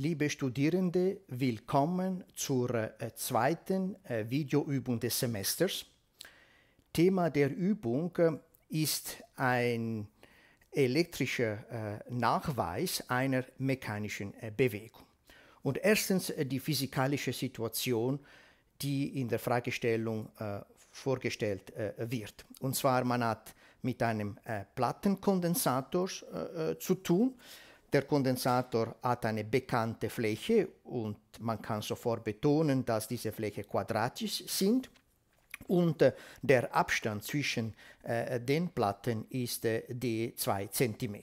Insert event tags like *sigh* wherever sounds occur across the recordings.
Liebe Studierende, willkommen zur äh, zweiten äh, Videoübung des Semesters. Thema der Übung äh, ist ein elektrischer Nachweis einer mechanischen Bewegung. Und erstens die physikalische Situation, die in der Fragestellung vorgestellt wird. Und zwar man hat mit einem Plattenkondensator zu tun der Kondensator hat eine bekannte Fläche und man kann sofort betonen, dass diese Fläche quadratisch sind und äh, der Abstand zwischen äh, den Platten ist äh, die 2 cm.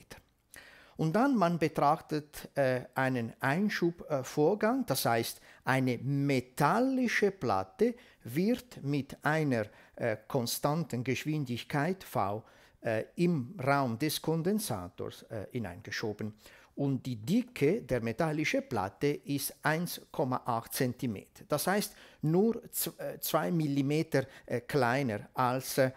Und dann man betrachtet äh, einen Einschubvorgang, das heißt eine metallische Platte wird mit einer äh, konstanten Geschwindigkeit v äh, im Raum des Kondensators äh, hineingeschoben und die Dicke der metallischen Platte ist 1,8 cm. Das heißt nur 2 äh, mm äh, kleiner als äh,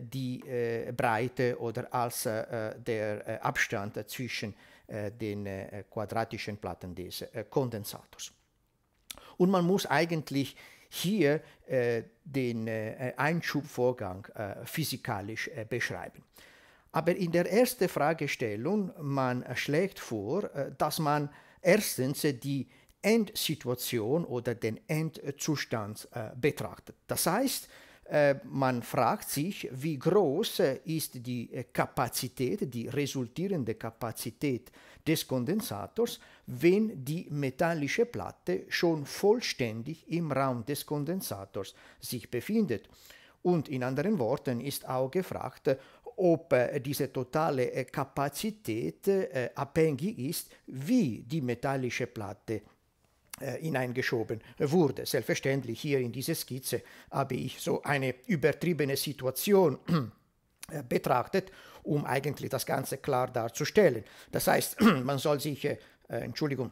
die äh, Breite oder als der Abstand zwischen den quadratischen Platten des Kondensators. Und man muss eigentlich hier äh, den äh, Einschubvorgang äh, physikalisch beschreiben. Aber in der ersten Fragestellung, man schlägt vor, dass man erstens die Endsituation oder den Endzustand betrachtet. Das heißt, äh, man fragt sich, wie groß äh, ist die äh, Kapazität, die resultierende Kapazität des Kondensators, wenn die metallische Platte schon vollständig im Raum des Kondensators sich befindet. Und in anderen Worten ist auch gefragt, ob diese totale Kapazität abhängig ist, wie die metallische Platte äh, hineingeschoben wurde. Selbstverständlich hier in diese Skizze habe ich so eine übertriebene Situation äh, betrachtet, um eigentlich das Ganze klar darzustellen. Das heißt, *clears throat* man soll sich, äh, Entschuldigung,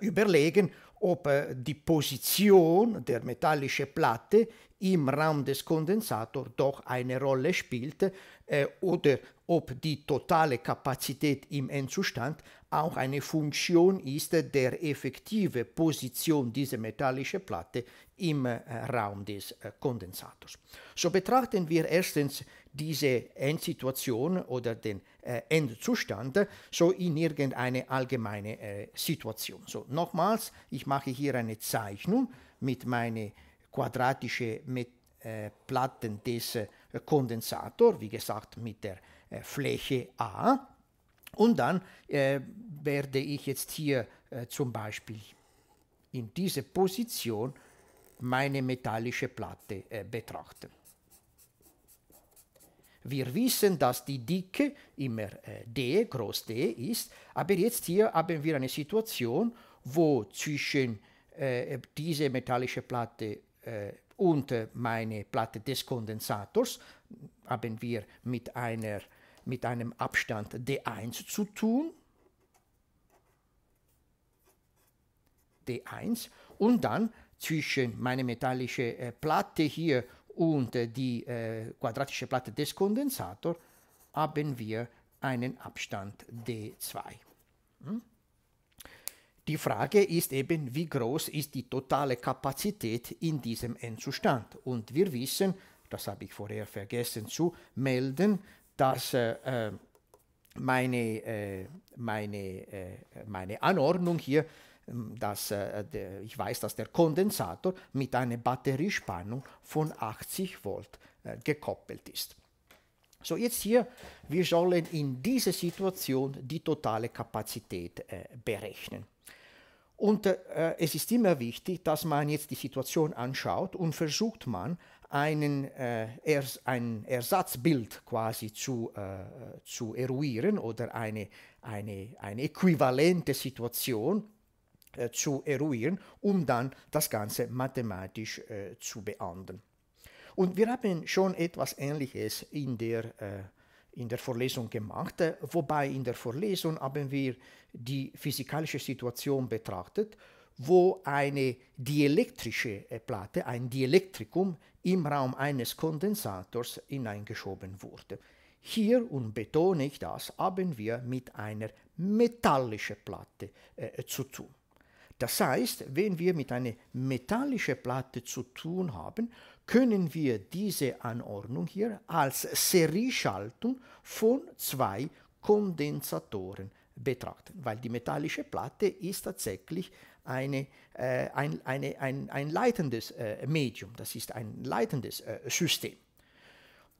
überlegen, ob eh, die Position der metallischen Platte im Raum des Kondensators doch eine Rolle spielt äh, oder ob die totale Kapazität im Endzustand auch eine Funktion ist der effektiven Position dieser metallischen Platte im äh, Raum des äh, Kondensators. So betrachten wir erstens diese Endsituation oder den äh, Endzustand, so in irgendeine allgemeine äh, Situation. So, nochmals, ich mache hier eine Zeichnung mit meiner quadratischen Methode äh, Platten des Kondensator, wie gesagt mit der Fläche A. Und dann äh, werde ich jetzt hier äh, zum Beispiel in dieser Position meine metallische Platte äh, betrachten. Wir wissen, dass die Dicke immer äh, d, groß d ist, aber jetzt hier haben wir eine Situation, wo zwischen äh, diese metallische Platte äh, und meine Platte des Kondensators haben wir mit, einer, mit einem Abstand d1 zu tun. d1 und dann zwischen meiner metallischen äh, Platte hier und die äh, quadratische Platte des Kondensators haben wir einen Abstand d2. Hm? Die Frage ist eben, wie groß ist die totale Kapazität in diesem Endzustand? Und wir wissen, das habe ich vorher vergessen zu melden, dass äh, äh meine, äh, meine, äh, meine Anordnung hier ähm, dass äh, der, ich weiß, dass der Kondensator mit einer Batteriespannung von 80 Volt äh, gekoppelt ist. So, jetzt hier, wir sollen in dieser Situation die totale Kapazität äh, berechnen. Und es ist immer wichtig, dass man jetzt die Situation anschaut und versucht man, einen, Ers ein Ersatzbild quasi zu, zu eruieren oder eine, eine, eine äquivalente Situation Eh, zu eruieren, um dann das Ganze mathematisch äh, zu beantworten. Und wir haben schon etwas Ähnliches in der, äh, in der Vorlesung gemacht, wobei in der Vorlesung haben wir die physikalische Situation betrachtet, wo eine dielektrische Platte, ein Dielektrikum im Raum eines Kondensators hineingeschoben wurde. Hier, und betone ich das, haben wir mit einer metallischen Platte äh, zu tun. Das heißt, wenn wir mit einer metallischen Platte zu tun haben, können wir diese Anordnung hier als Serieschaltung von zwei Kondensatoren betrachten, weil die metallische Platte ist tatsächlich eine, äh, ein, eine, ein, ein leitendes äh, Medium, das ist ein leitendes äh, System.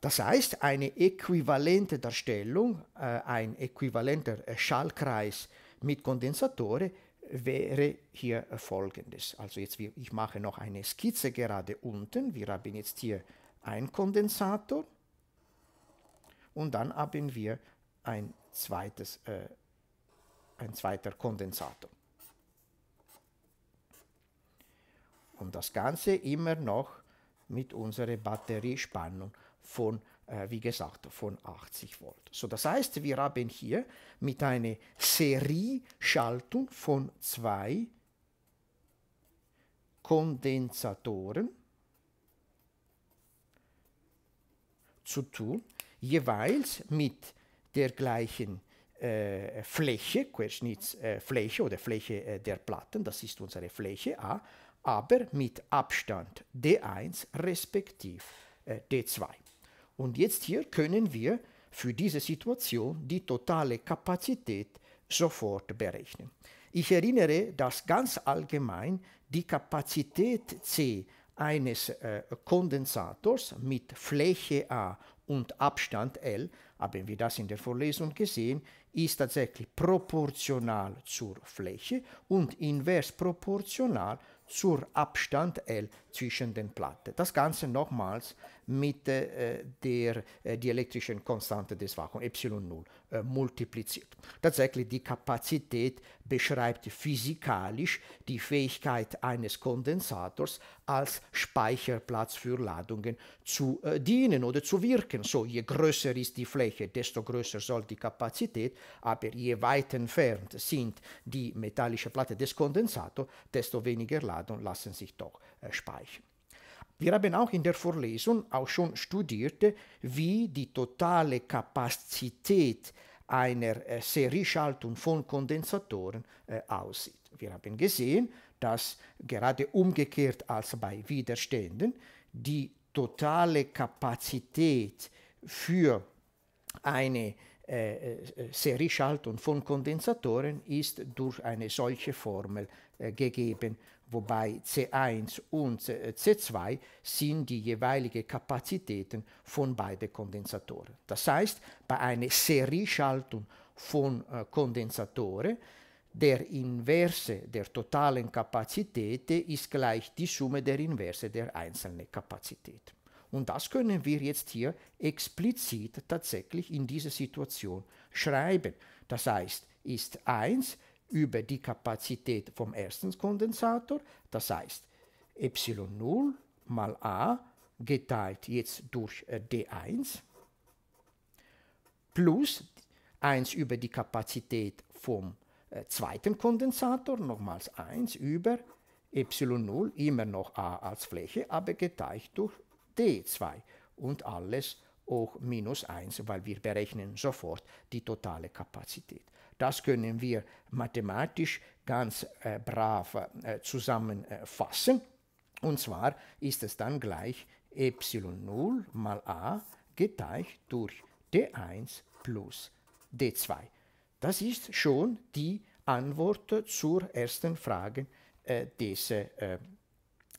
Das heißt, eine äquivalente Darstellung, äh, ein äquivalenter äh, Schallkreis mit Kondensatoren wäre hier folgendes. Also jetzt, ich mache noch eine Skizze gerade unten. Wir haben jetzt hier einen Kondensator und dann haben wir ein, zweites, äh, ein zweiter Kondensator. Und das Ganze immer noch mit unserer Batteriespannung von äh, wie gesagt, von 80 Volt. So, das heißt, wir haben hier mit einer Serieschaltung von zwei Kondensatoren zu tun, jeweils mit der gleichen äh, Fläche, Querschnittsfläche äh, oder Fläche äh, der Platten, das ist unsere Fläche A, aber mit Abstand D1 respektive äh, D2. Und jetzt hier können wir für diese Situation die totale Kapazität sofort berechnen. Ich erinnere, dass ganz allgemein die Kapazität C eines äh, Kondensators mit Fläche A und Abstand L, haben wir das in der Vorlesung gesehen, ist tatsächlich proportional zur Fläche und invers proportional zur zur Abstand L zwischen den Platten. Das Ganze nochmals mit äh, der äh, dielektrischen Konstante des Vakuums, Epsilon 0. Eh, multipliziert. Tatsächlich die Kapazität beschreibt physikalisch die Fähigkeit eines Kondensators als Speicherplatz für Ladungen zu äh, dienen oder zu wirken. So, je größer ist die Fläche, desto größer soll die Kapazität, aber je weit entfernt sind die metallische Platte des Kondensators, desto weniger Ladung lassen sich doch äh, speichern. Wir haben auch in der Vorlesung auch schon studiert, wie die totale Kapazität einer äh, Serieschaltung von Kondensatoren äh, aussieht. Wir haben gesehen, dass gerade umgekehrt als bei Widerständen die totale Kapazität für eine äh, äh, äh, sehr Rischhaltung von Kondensatoren ist durch eine solche Formel gegeben, wobei C1 und C2 sind die jeweiligen Kapazitäten von beiden Kondensatoren. Das heißt, bei einer Serieschaltung von Kondensatoren der Inverse der totalen Kapazität ist gleich die Summe der Inverse der einzelnen Kapazität. Und das können wir jetzt hier explizit tatsächlich in dieser Situation schreiben. Das heißt, ist 1 über die Kapazität vom ersten Kondensator, das heißt y 0 mal a geteilt jetzt durch äh, d1 plus 1 über die Kapazität vom äh, zweiten Kondensator, nochmals 1 über y 0 immer noch a als Fläche, aber geteilt durch d2 und alles hoch minus 1, weil wir berechnen sofort die totale Kapazität. Das können wir mathematisch ganz äh, brav äh, zusammenfassen. Äh, und zwar ist es dann gleich ε0 mal a geteilt durch d1 plus d2. Das ist schon die Antwort zur ersten Frage äh, des, äh,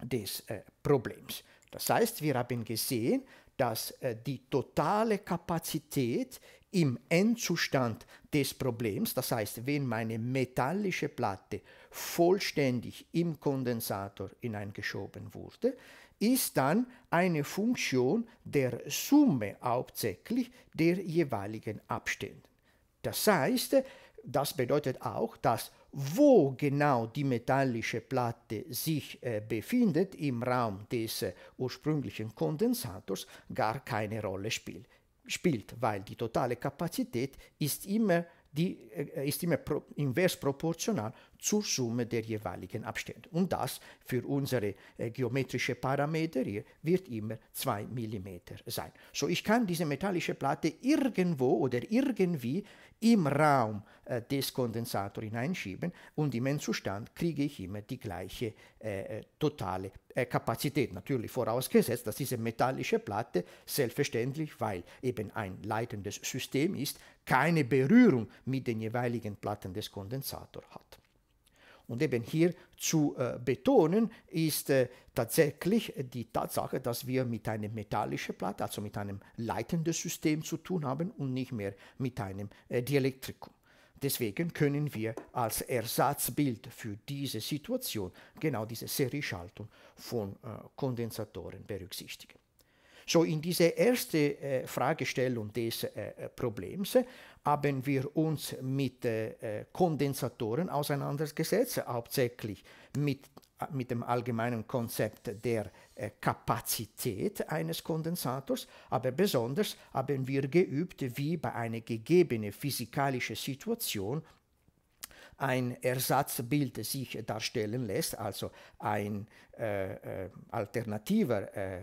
des äh, Problems. Das heißt, wir haben gesehen, dass äh, die totale Kapazität im Endzustand des Problems, das heißt, wenn meine metallische Platte vollständig im Kondensator hineingeschoben wurde, ist dann eine Funktion der Summe hauptsächlich der jeweiligen Abstände. Das heißt, das bedeutet auch, dass wo genau die metallische Platte sich äh, befindet im Raum des äh, ursprünglichen Kondensators, gar keine Rolle spiel, spielt, weil die totale Kapazität ist immer, die, äh, äh ist immer pro, invers proportional zur Summe der jeweiligen Abstände. Und das für unsere äh, geometrische Parameter hier wird immer 2 mm sein. So ich kann diese metallische Platte irgendwo oder irgendwie im Raum äh, des Kondensators hineinschieben und im Endzustand kriege ich immer die gleiche äh, äh totale äh, Kapazität. Natürlich vorausgesetzt, dass diese metallische Platte selbstverständlich, weil eben ein leitendes System ist, keine Berührung mit den jeweiligen Platten des Kondensators hat und eben hier zu äh, betonen ist äh, tatsächlich die Tatsache, dass wir mit einer metallischen Platte, also mit einem leitenden System zu tun haben und nicht mehr mit einem äh, Dielektrikum. Deswegen können wir als Ersatzbild für diese Situation genau diese Serieschaltung von Kondensatoren berücksichtigen. So in dieser ersten äh, Fragestellung des äh, Problems haben wir uns mit äh, äh Kondensatoren auseinandergesetzt, hauptsächlich mit, äh, mit dem allgemeinen Konzept der äh, Kapazität eines Kondensators, aber besonders haben wir geübt, wie bei einer gegebenen physikalischen Situation ein Ersatzbild sich darstellen lässt, also ein äh, äh alternativer äh,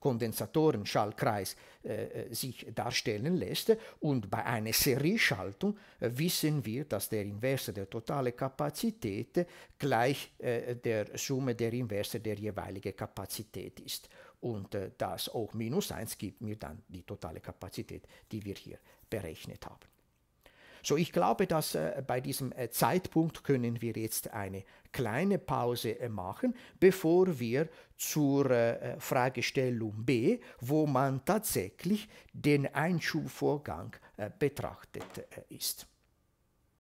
Kondensatoren-Schaltkreis äh, äh, sich darstellen lässt. Und bei einer Serieschaltung äh, wissen wir, dass der Inverse der totalen Kapazität gleich der Summe der Inverse der jeweiligen Kapazität ist. Und das auch minus 1 gibt mir dann die totale Kapazität, die wir hier berechnet haben. So, ich glaube, dass äh, bei diesem äh, Zeitpunkt können wir jetzt eine kleine Pause äh, machen, bevor wir zur äh, äh, Fragestellung B, wo man tatsächlich den Einschubvorgang äh, betrachtet ist.